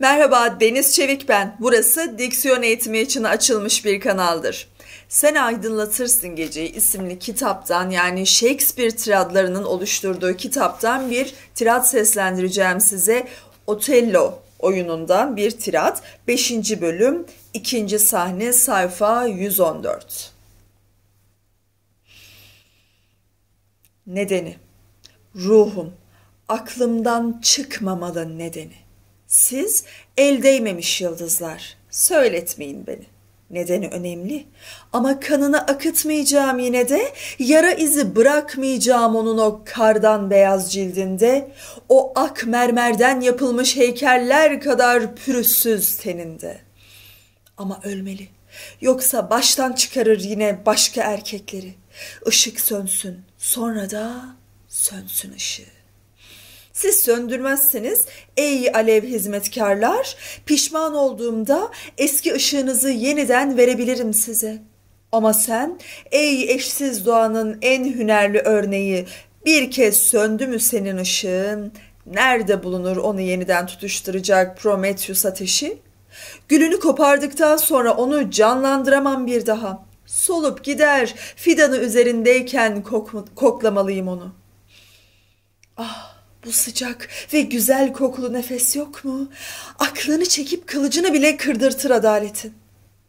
Merhaba Deniz Çevik ben. Burası diksiyon eğitimi için açılmış bir kanaldır. Sen Aydınlatırsın Geceyi isimli kitaptan yani Shakespeare tiradlarının oluşturduğu kitaptan bir tirat seslendireceğim size. Otello oyunundan bir tirat 5. bölüm 2. sahne sayfa 114. Nedeni Ruhum aklımdan çıkmamalı nedeni siz el değmemiş yıldızlar. Söyletmeyin beni. Nedeni önemli. Ama kanını akıtmayacağım yine de, yara izi bırakmayacağım onun o kardan beyaz cildinde, o ak mermerden yapılmış heykeller kadar pürüzsüz teninde. Ama ölmeli. Yoksa baştan çıkarır yine başka erkekleri. Işık sönsün, sonra da sönsün ışığı. Siz söndürmezseniz ey alev hizmetkarlar pişman olduğumda eski ışığınızı yeniden verebilirim size. Ama sen ey eşsiz doğanın en hünerli örneği bir kez söndü mü senin ışığın nerede bulunur onu yeniden tutuşturacak Prometheus ateşi? Gülünü kopardıktan sonra onu canlandıramam bir daha. Solup gider fidanı üzerindeyken kok koklamalıyım onu. Ah bu sıcak ve güzel kokulu nefes yok mu? Aklını çekip kılıcını bile kırdırtır adaletin.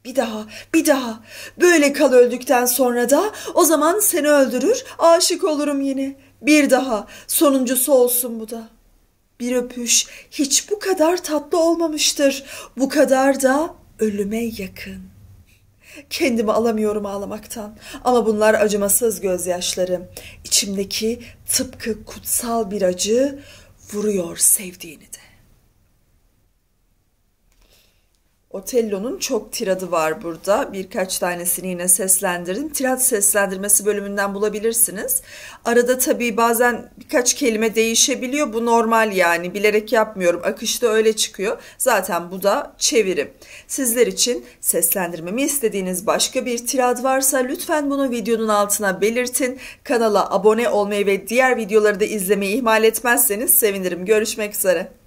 Bir daha, bir daha. Böyle kal öldükten sonra da o zaman seni öldürür, aşık olurum yine. Bir daha, sonuncusu olsun bu da. Bir öpüş hiç bu kadar tatlı olmamıştır. Bu kadar da ölüme yakın.'' Kendimi alamıyorum ağlamaktan ama bunlar acımasız gözyaşları. İçimdeki tıpkı kutsal bir acı vuruyor sevdiğini de. Otello'nun çok tiradı var burada. Birkaç tanesini yine seslendirdim. Tirat seslendirmesi bölümünden bulabilirsiniz. Arada tabii bazen birkaç kelime değişebiliyor. Bu normal yani. Bilerek yapmıyorum. Akışta öyle çıkıyor. Zaten bu da çevirim. Sizler için seslendirmemi istediğiniz başka bir tirad varsa lütfen bunu videonun altına belirtin. Kanala abone olmayı ve diğer videoları da izlemeyi ihmal etmezseniz sevinirim. Görüşmek üzere.